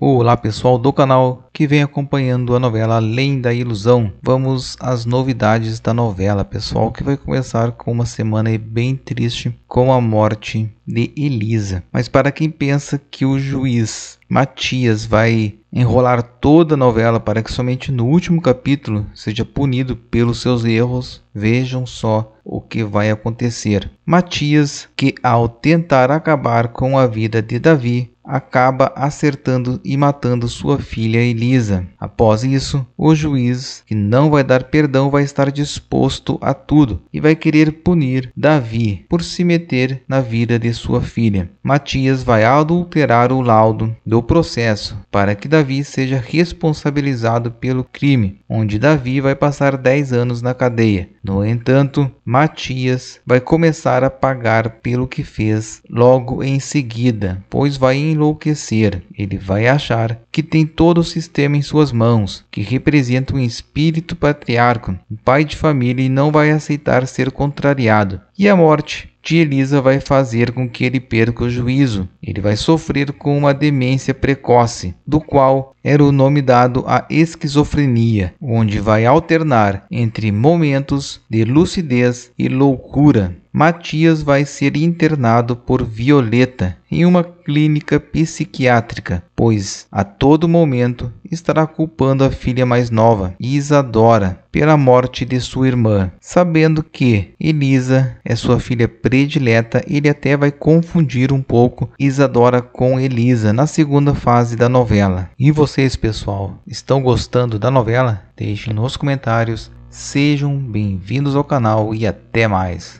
Olá pessoal do canal que vem acompanhando a novela Além da Ilusão. Vamos às novidades da novela, pessoal, que vai começar com uma semana bem triste com a morte de Elisa. Mas para quem pensa que o juiz Matias vai enrolar toda a novela para que somente no último capítulo seja punido pelos seus erros, vejam só o que vai acontecer. Matias, que ao tentar acabar com a vida de Davi, acaba acertando e matando sua filha Elisa. Após isso, o juiz, que não vai dar perdão, vai estar disposto a tudo e vai querer punir Davi por se meter na vida de sua filha. Matias vai adulterar o laudo do processo para que Davi seja responsabilizado pelo crime, onde Davi vai passar 10 anos na cadeia. No entanto, Matias vai começar a pagar pelo que fez logo em seguida, pois vai enlouquecer. Ele vai achar que tem todo o sistema em suas mãos, que representa um espírito patriarca. um pai de família e não vai aceitar ser contrariado. E a morte? tia Elisa vai fazer com que ele perca o juízo. Ele vai sofrer com uma demência precoce, do qual era o nome dado à esquizofrenia, onde vai alternar entre momentos de lucidez e loucura. Matias vai ser internado por Violeta em uma clínica psiquiátrica, pois a todo momento estará culpando a filha mais nova, Isadora, pela morte de sua irmã. Sabendo que Elisa é sua filha predileta, ele até vai confundir um pouco Isadora com Elisa na segunda fase da novela. E vocês, pessoal, estão gostando da novela? Deixem nos comentários. Sejam bem-vindos ao canal e até mais!